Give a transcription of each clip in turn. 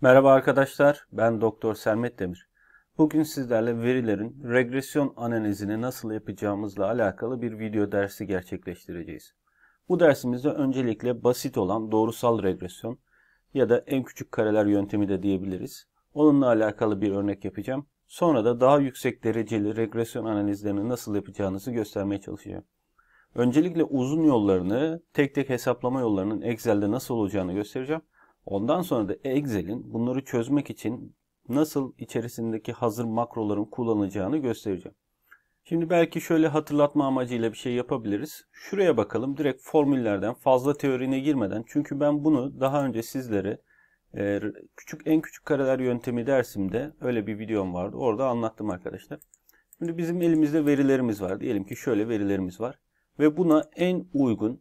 Merhaba arkadaşlar, ben Doktor Sermet Demir. Bugün sizlerle verilerin regresyon analizini nasıl yapacağımızla alakalı bir video dersi gerçekleştireceğiz. Bu dersimizde öncelikle basit olan doğrusal regresyon ya da en küçük kareler yöntemi de diyebiliriz. Onunla alakalı bir örnek yapacağım. Sonra da daha yüksek dereceli regresyon analizlerini nasıl yapacağınızı göstermeye çalışacağım. Öncelikle uzun yollarını, tek tek hesaplama yollarının Excel'de nasıl olacağını göstereceğim. Ondan sonra da Excel'in bunları çözmek için nasıl içerisindeki hazır makroların kullanacağını göstereceğim. Şimdi belki şöyle hatırlatma amacıyla bir şey yapabiliriz. Şuraya bakalım direkt formüllerden fazla teorine girmeden. Çünkü ben bunu daha önce sizlere e, küçük en küçük kareler yöntemi dersimde öyle bir videom vardı. Orada anlattım arkadaşlar. Şimdi bizim elimizde verilerimiz var. Diyelim ki şöyle verilerimiz var. Ve buna en uygun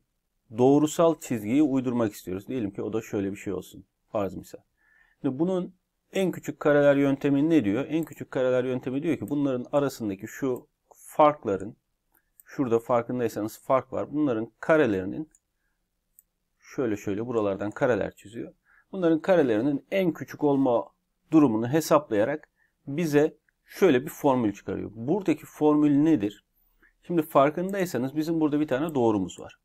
doğrusal çizgiyi uydurmak istiyoruz. Diyelim ki o da şöyle bir şey olsun. Farz misal. Şimdi bunun en küçük kareler yöntemi ne diyor? En küçük kareler yöntemi diyor ki bunların arasındaki şu farkların şurada farkındaysanız fark var. Bunların karelerinin şöyle şöyle buralardan kareler çiziyor. Bunların karelerinin en küçük olma durumunu hesaplayarak bize şöyle bir formül çıkarıyor. Buradaki formül nedir? Şimdi farkındaysanız bizim burada bir tane doğrumuz var.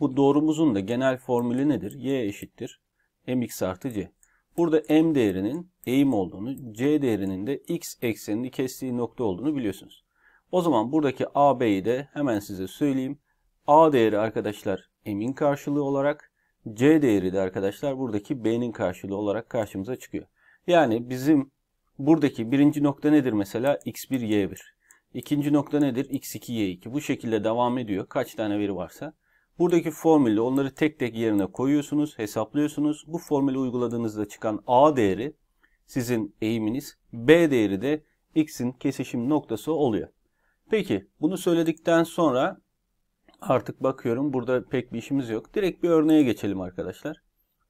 Bu doğrumuzun da genel formülü nedir? Y eşittir mx artı c. Burada m değerinin eğim olduğunu, c değerinin de x eksenini kestiği nokta olduğunu biliyorsunuz. O zaman buradaki AB'yi de hemen size söyleyeyim. A değeri arkadaşlar m'in karşılığı olarak, c değeri de arkadaşlar buradaki b'nin karşılığı olarak karşımıza çıkıyor. Yani bizim buradaki birinci nokta nedir mesela? x1, y1. İkinci nokta nedir? x2, y2. Bu şekilde devam ediyor. Kaç tane veri varsa. Buradaki formülü onları tek tek yerine koyuyorsunuz, hesaplıyorsunuz. Bu formülü uyguladığınızda çıkan A değeri sizin eğiminiz, B değeri de X'in kesişim noktası oluyor. Peki bunu söyledikten sonra artık bakıyorum burada pek bir işimiz yok. Direkt bir örneğe geçelim arkadaşlar.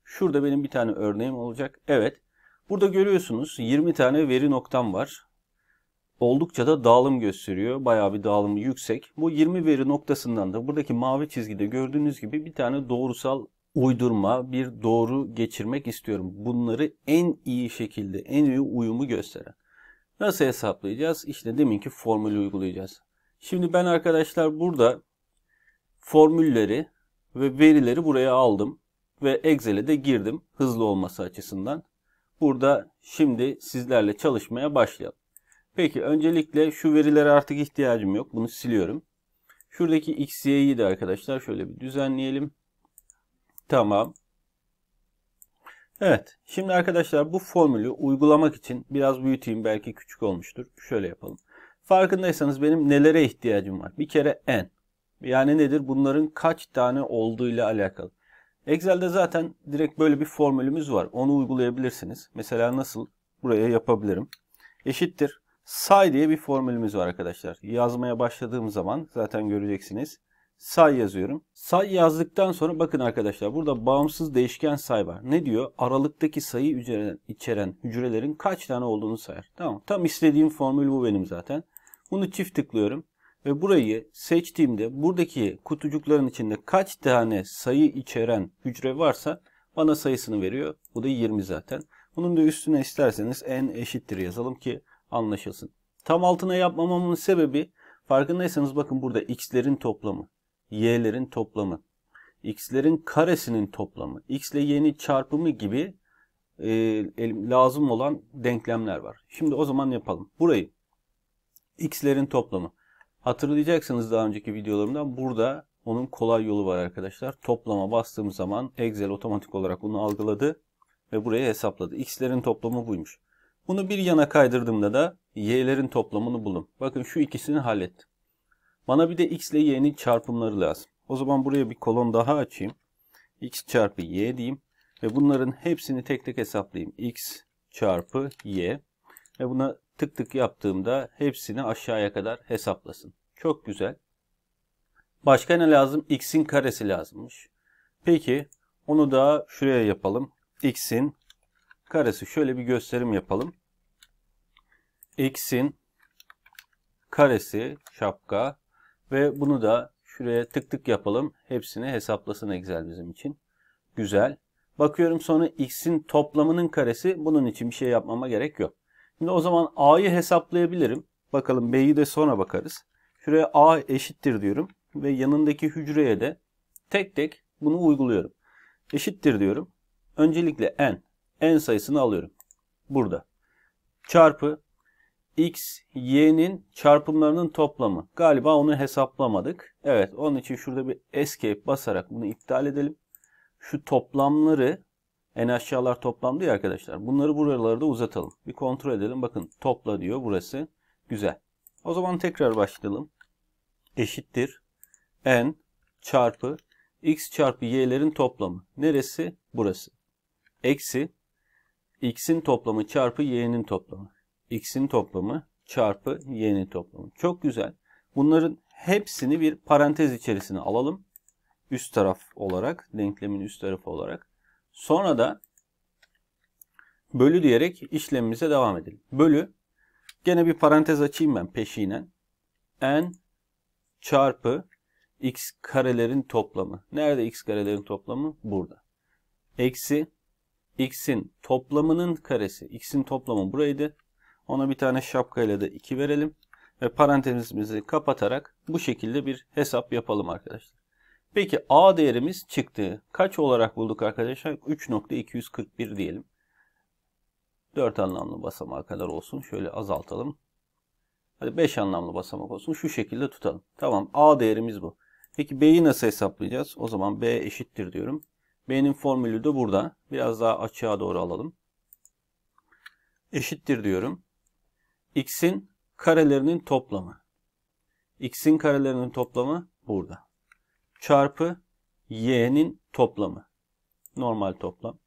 Şurada benim bir tane örneğim olacak. Evet. Burada görüyorsunuz 20 tane veri noktam var oldukça da dağılım gösteriyor. Bayağı bir dağılım yüksek. Bu 20 veri noktasından da buradaki mavi çizgide gördüğünüz gibi bir tane doğrusal uydurma, bir doğru geçirmek istiyorum. Bunları en iyi şekilde, en iyi uyumu gösteren. Nasıl hesaplayacağız? İşte deminki formülü uygulayacağız. Şimdi ben arkadaşlar burada formülleri ve verileri buraya aldım ve Excel'e de girdim hızlı olması açısından. Burada şimdi sizlerle çalışmaya başlayalım. Peki öncelikle şu verilere artık ihtiyacım yok. Bunu siliyorum. Şuradaki x, y'yi de arkadaşlar şöyle bir düzenleyelim. Tamam. Evet. Şimdi arkadaşlar bu formülü uygulamak için biraz büyüteyim. Belki küçük olmuştur. Şöyle yapalım. Farkındaysanız benim nelere ihtiyacım var? Bir kere n. Yani nedir? Bunların kaç tane olduğuyla alakalı. Excel'de zaten direkt böyle bir formülümüz var. Onu uygulayabilirsiniz. Mesela nasıl? Buraya yapabilirim. Eşittir. Say diye bir formülümüz var arkadaşlar. Yazmaya başladığım zaman zaten göreceksiniz. Say yazıyorum. Say yazdıktan sonra bakın arkadaşlar burada bağımsız değişken say var. Ne diyor? Aralıktaki sayı içeren, hücrelerin kaç tane olduğunu sayar. Tamam. Tam istediğim formül bu benim zaten. Bunu çift tıklıyorum. Ve burayı seçtiğimde buradaki kutucukların içinde kaç tane sayı içeren hücre varsa bana sayısını veriyor. Bu da 20 zaten. Bunun da üstüne isterseniz n eşittir yazalım ki anlaşılsın. Tam altına yapmamamın sebebi farkındaysanız bakın burada x'lerin toplamı, y'lerin toplamı, x'lerin karesinin toplamı, x ile y'nin çarpımı gibi e, lazım olan denklemler var. Şimdi o zaman yapalım. Burayı x'lerin toplamı. Hatırlayacaksınız daha önceki videolarımdan burada onun kolay yolu var arkadaşlar. Toplama bastığım zaman Excel otomatik olarak bunu algıladı ve buraya hesapladı. X'lerin toplamı buymuş. Bunu bir yana kaydırdığımda da y'lerin toplamını buldum. Bakın şu ikisini hallettim. Bana bir de x ile y'nin çarpımları lazım. O zaman buraya bir kolon daha açayım. x çarpı y diyeyim. Ve bunların hepsini tek tek hesaplayayım. x çarpı y. Ve buna tık tık yaptığımda hepsini aşağıya kadar hesaplasın. Çok güzel. Başka ne lazım? x'in karesi lazımmış. Peki onu da şuraya yapalım. x'in karesi. Şöyle bir gösterim yapalım. X'in karesi şapka ve bunu da şuraya tık tık yapalım. Hepsini hesaplasın Excel bizim için. Güzel. Bakıyorum sonra x'in toplamının karesi. Bunun için bir şey yapmama gerek yok. Şimdi o zaman a'yı hesaplayabilirim. Bakalım b'yi de sonra bakarız. Şuraya a eşittir diyorum. Ve yanındaki hücreye de tek tek bunu uyguluyorum. Eşittir diyorum. Öncelikle n n sayısını alıyorum. Burada. Çarpı x, y'nin çarpımlarının toplamı. Galiba onu hesaplamadık. Evet onun için şurada bir escape basarak bunu iptal edelim. Şu toplamları en aşağılar toplamdı ya arkadaşlar. Bunları buralarda uzatalım. Bir kontrol edelim. Bakın topla diyor burası. Güzel. O zaman tekrar başlayalım. Eşittir. n çarpı x çarpı y'lerin toplamı. Neresi? Burası. Eksi x'in toplamı çarpı y'nin toplamı. x'in toplamı çarpı y'nin toplamı. Çok güzel. Bunların hepsini bir parantez içerisine alalım. Üst taraf olarak, denklemin üst tarafı olarak. Sonra da bölü diyerek işlemimize devam edelim. Bölü, gene bir parantez açayım ben peşinen. n çarpı x karelerin toplamı. Nerede x karelerin toplamı? Burada. Eksi x'in toplamının karesi. x'in toplamı buraydı. Ona bir tane şapkayla da 2 verelim. Ve parantezimizi kapatarak bu şekilde bir hesap yapalım arkadaşlar. Peki a değerimiz çıktı. Kaç olarak bulduk arkadaşlar? 3.241 diyelim. 4 anlamlı basamağa kadar olsun. Şöyle azaltalım. Hadi 5 anlamlı basamak olsun. Şu şekilde tutalım. Tamam a değerimiz bu. Peki b'yi nasıl hesaplayacağız? O zaman b eşittir diyorum. B'nin formülü de burada. Biraz daha açığa doğru alalım. Eşittir diyorum. X'in karelerinin toplamı. X'in karelerinin toplamı burada. Çarpı Y'nin toplamı. Normal toplam.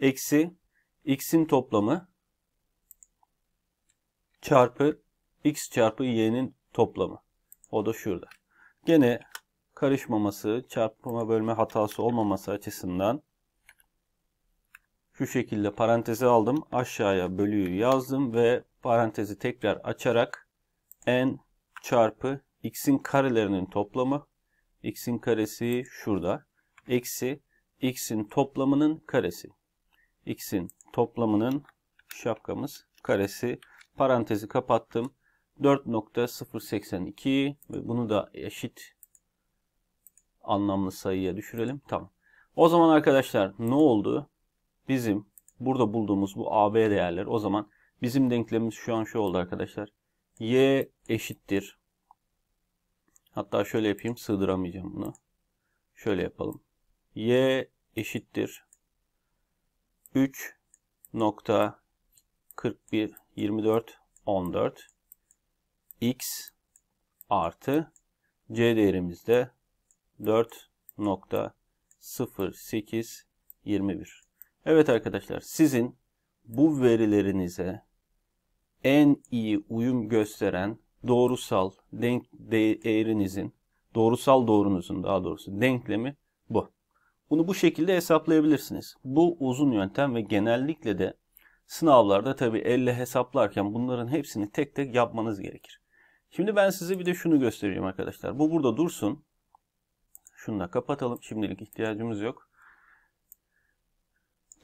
Eksi X'in toplamı çarpı X çarpı Y'nin toplamı. O da şurada. Gene karışmaması, çarpma bölme hatası olmaması açısından şu şekilde parantezi aldım. Aşağıya bölüyü yazdım ve parantezi tekrar açarak n çarpı x'in karelerinin toplamı x'in karesi şurada eksi x'in toplamının karesi x'in toplamının şapkamız karesi parantezi kapattım 4.082 ve bunu da eşit anlamlı sayıya düşürelim. Tamam. O zaman arkadaşlar ne oldu? Bizim burada bulduğumuz bu AB değerler o zaman bizim denklemimiz şu an şu oldu arkadaşlar. Y eşittir. Hatta şöyle yapayım sığdıramayacağım bunu. Şöyle yapalım. Y eşittir. 3 nokta 41 24 14 x artı c değerimizde. 4.0821. Evet arkadaşlar sizin bu verilerinize en iyi uyum gösteren doğrusal denk değerinizin, doğrusal doğrunuzun daha doğrusu denklemi bu. Bunu bu şekilde hesaplayabilirsiniz. Bu uzun yöntem ve genellikle de sınavlarda tabi elle hesaplarken bunların hepsini tek tek yapmanız gerekir. Şimdi ben size bir de şunu göstereyim arkadaşlar. Bu burada dursun. Şunu da kapatalım. Şimdilik ihtiyacımız yok.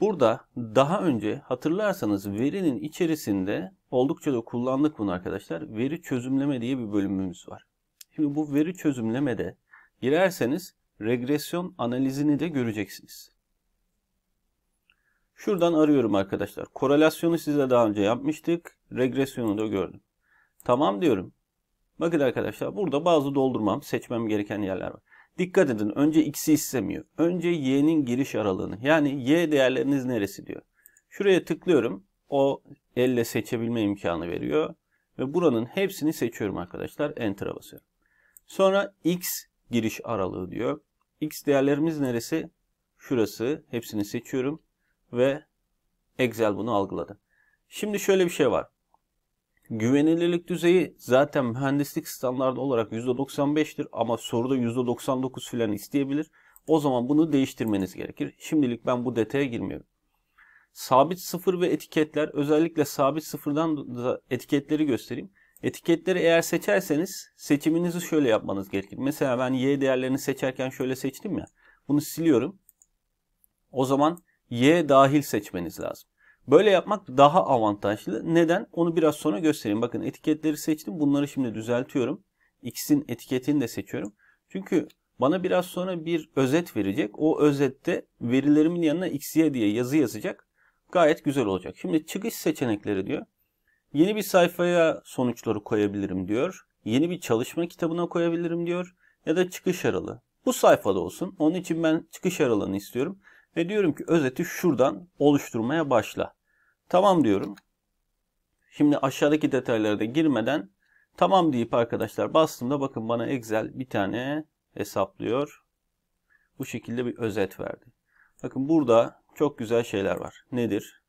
Burada daha önce hatırlarsanız verinin içerisinde oldukça da kullandık bunu arkadaşlar. Veri çözümleme diye bir bölümümüz var. Şimdi bu veri çözümlemede girerseniz regresyon analizini de göreceksiniz. Şuradan arıyorum arkadaşlar. Korelasyonu size daha önce yapmıştık. Regresyonu da gördüm. Tamam diyorum. Bakın arkadaşlar burada bazı doldurmam, seçmem gereken yerler var. Dikkat edin önce x'i istemiyor. Önce y'nin giriş aralığını yani y değerleriniz neresi diyor. Şuraya tıklıyorum. O elle seçebilme imkanı veriyor. Ve buranın hepsini seçiyorum arkadaşlar. Enter'a basıyorum. Sonra x giriş aralığı diyor. X değerlerimiz neresi? Şurası. Hepsini seçiyorum. Ve Excel bunu algıladı. Şimdi şöyle bir şey var. Güvenilirlik düzeyi zaten mühendislik standartı olarak %95'tir ama soruda %99 filan isteyebilir. O zaman bunu değiştirmeniz gerekir. Şimdilik ben bu detaya girmiyorum. Sabit sıfır ve etiketler özellikle sabit sıfırdan da etiketleri göstereyim. Etiketleri eğer seçerseniz seçiminizi şöyle yapmanız gerekir. Mesela ben y değerlerini seçerken şöyle seçtim ya. Bunu siliyorum. O zaman y dahil seçmeniz lazım. Böyle yapmak daha avantajlı. Neden? Onu biraz sonra göstereyim. Bakın etiketleri seçtim. Bunları şimdi düzeltiyorum. X'in etiketini de seçiyorum. Çünkü bana biraz sonra bir özet verecek. O özette verilerimin yanına X'ye diye yazı yazacak. Gayet güzel olacak. Şimdi çıkış seçenekleri diyor. Yeni bir sayfaya sonuçları koyabilirim diyor. Yeni bir çalışma kitabına koyabilirim diyor. Ya da çıkış aralığı. Bu sayfada olsun. Onun için ben çıkış aralığını istiyorum. Ve diyorum ki özeti şuradan oluşturmaya başla. Tamam diyorum. Şimdi aşağıdaki detaylara da girmeden tamam deyip arkadaşlar bastığımda bakın bana Excel bir tane hesaplıyor. Bu şekilde bir özet verdi. Bakın burada çok güzel şeyler var. Nedir?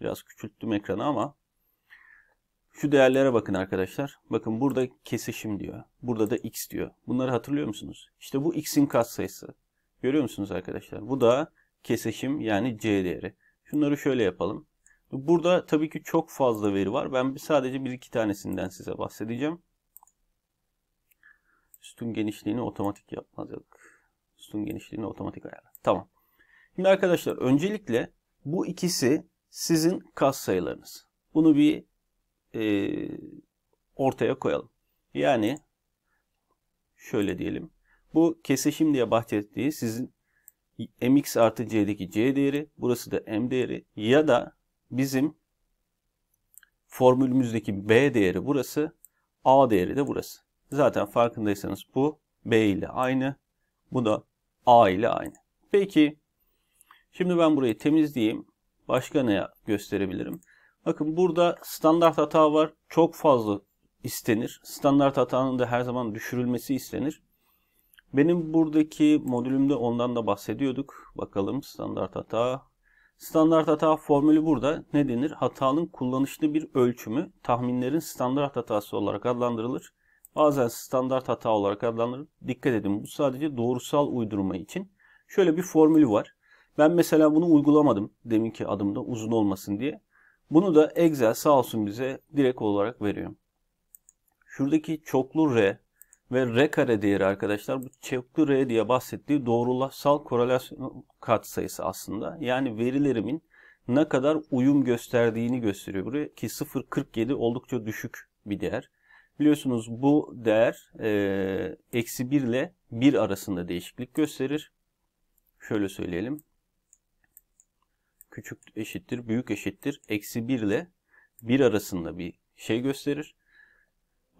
Biraz küçülttüm ekranı ama şu değerlere bakın arkadaşlar. Bakın burada kesişim diyor. Burada da x diyor. Bunları hatırlıyor musunuz? İşte bu x'in katsayısı. Görüyor musunuz arkadaşlar? Bu da kesişim yani c değeri. Şunları şöyle yapalım. Burada tabii ki çok fazla veri var. Ben sadece bir iki tanesinden size bahsedeceğim. Sütun genişliğini otomatik yapmadık. Sütun genişliğini otomatik ayarla. Tamam. Şimdi arkadaşlar öncelikle bu ikisi sizin kas sayılarınız. Bunu bir e, ortaya koyalım. Yani şöyle diyelim. Bu kesişim diye bahsettiği sizin mx artı c'deki c değeri, burası da m değeri ya da bizim formülümüzdeki B değeri burası, A değeri de burası. Zaten farkındaysanız bu B ile aynı, bu da A ile aynı. Peki, şimdi ben burayı temizleyeyim. Başka ne gösterebilirim? Bakın burada standart hata var. Çok fazla istenir. Standart hatanın da her zaman düşürülmesi istenir. Benim buradaki modülümde ondan da bahsediyorduk. Bakalım standart hata Standart hata formülü burada ne denir? Hatanın kullanışlı bir ölçümü tahminlerin standart hatası olarak adlandırılır. Bazen standart hata olarak adlandırılır. Dikkat edin bu sadece doğrusal uydurma için. Şöyle bir formülü var. Ben mesela bunu uygulamadım deminki adımda uzun olmasın diye. Bunu da Excel sağ olsun bize direkt olarak veriyor. Şuradaki çoklu R ve R kare değeri arkadaşlar bu çaplı R diye bahsettiği doğrulasal korelasyon katsayısı aslında. Yani verilerimin ne kadar uyum gösterdiğini gösteriyor. Buraya ki 0.47 oldukça düşük bir değer. Biliyorsunuz bu değer e, eksi 1 ile 1 arasında değişiklik gösterir. Şöyle söyleyelim. Küçük eşittir, büyük eşittir. Eksi 1 ile 1 arasında bir şey gösterir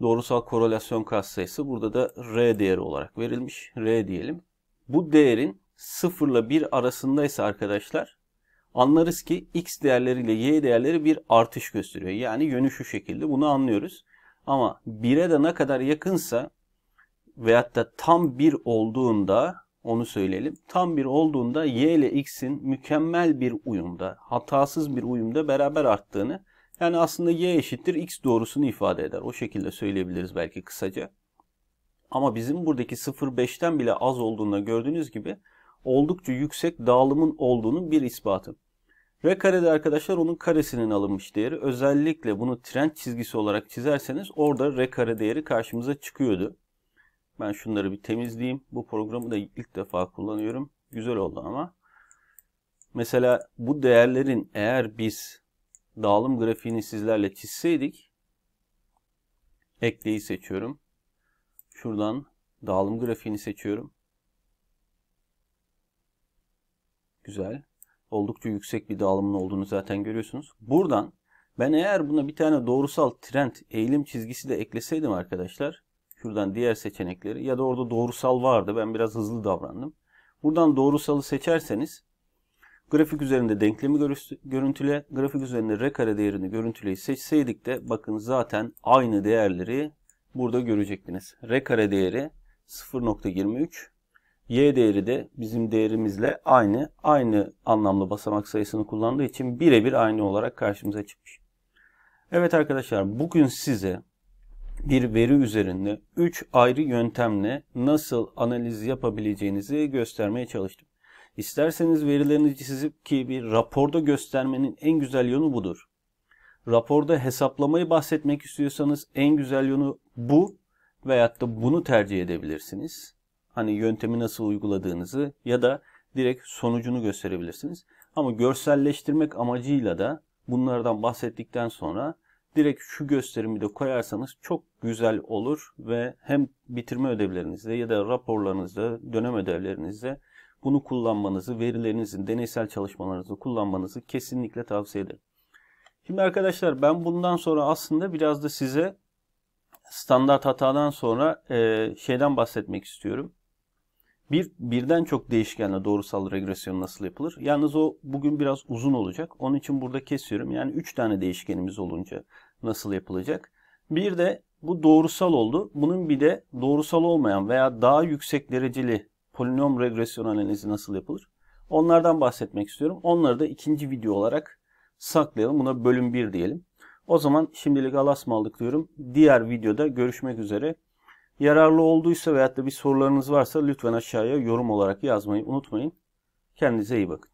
doğrusal korelasyon katsayısı burada da R değeri olarak verilmiş. R diyelim. Bu değerin 0 ile 1 arasındaysa arkadaşlar anlarız ki x değerleriyle y değerleri bir artış gösteriyor. Yani yönü şu şekilde bunu anlıyoruz. Ama 1'e de ne kadar yakınsa veyahut da tam 1 olduğunda onu söyleyelim. Tam 1 olduğunda y ile x'in mükemmel bir uyumda, hatasız bir uyumda beraber arttığını yani aslında y eşittir x doğrusunu ifade eder. O şekilde söyleyebiliriz belki kısaca. Ama bizim buradaki 0.5'ten bile az olduğunda gördüğünüz gibi oldukça yüksek dağılımın olduğunu bir ispatı. R karede arkadaşlar onun karesinin alınmış değeri. Özellikle bunu trend çizgisi olarak çizerseniz orada R kare değeri karşımıza çıkıyordu. Ben şunları bir temizleyeyim. Bu programı da ilk defa kullanıyorum. Güzel oldu ama. Mesela bu değerlerin eğer biz dağılım grafiğini sizlerle çizseydik ekleyi seçiyorum. Şuradan dağılım grafiğini seçiyorum. Güzel. Oldukça yüksek bir dağılımın olduğunu zaten görüyorsunuz. Buradan ben eğer buna bir tane doğrusal trend eğilim çizgisi de ekleseydim arkadaşlar. Şuradan diğer seçenekleri ya da orada doğrusal vardı. Ben biraz hızlı davrandım. Buradan doğrusalı seçerseniz Grafik üzerinde denklemi görüntüle, grafik üzerinde r kare değerini görüntüleyi seçseydik de bakın zaten aynı değerleri burada görecektiniz. R kare değeri 0.23, y değeri de bizim değerimizle aynı. Aynı anlamlı basamak sayısını kullandığı için birebir aynı olarak karşımıza çıkmış. Evet arkadaşlar bugün size bir veri üzerinde 3 ayrı yöntemle nasıl analiz yapabileceğinizi göstermeye çalıştım. İsterseniz verilerinizi çizip ki bir raporda göstermenin en güzel yolu budur. Raporda hesaplamayı bahsetmek istiyorsanız en güzel yolu bu veyahut da bunu tercih edebilirsiniz. Hani yöntemi nasıl uyguladığınızı ya da direkt sonucunu gösterebilirsiniz. Ama görselleştirmek amacıyla da bunlardan bahsettikten sonra direkt şu gösterimi de koyarsanız çok güzel olur ve hem bitirme ödevlerinizde ya da raporlarınızda, dönem ödevlerinizde bunu kullanmanızı, verilerinizin, deneysel çalışmalarınızı kullanmanızı kesinlikle tavsiye ederim. Şimdi arkadaşlar ben bundan sonra aslında biraz da size standart hatadan sonra e, şeyden bahsetmek istiyorum. Bir, birden çok değişkenle doğrusal regresyon nasıl yapılır? Yalnız o bugün biraz uzun olacak. Onun için burada kesiyorum. Yani 3 tane değişkenimiz olunca nasıl yapılacak? Bir de bu doğrusal oldu. Bunun bir de doğrusal olmayan veya daha yüksek dereceli polinom regresyon analizi nasıl yapılır? Onlardan bahsetmek istiyorum. Onları da ikinci video olarak saklayalım. Buna bölüm 1 diyelim. O zaman şimdilik alasmaldık diyorum. Diğer videoda görüşmek üzere. Yararlı olduysa veyahut da bir sorularınız varsa lütfen aşağıya yorum olarak yazmayı unutmayın. Kendinize iyi bakın.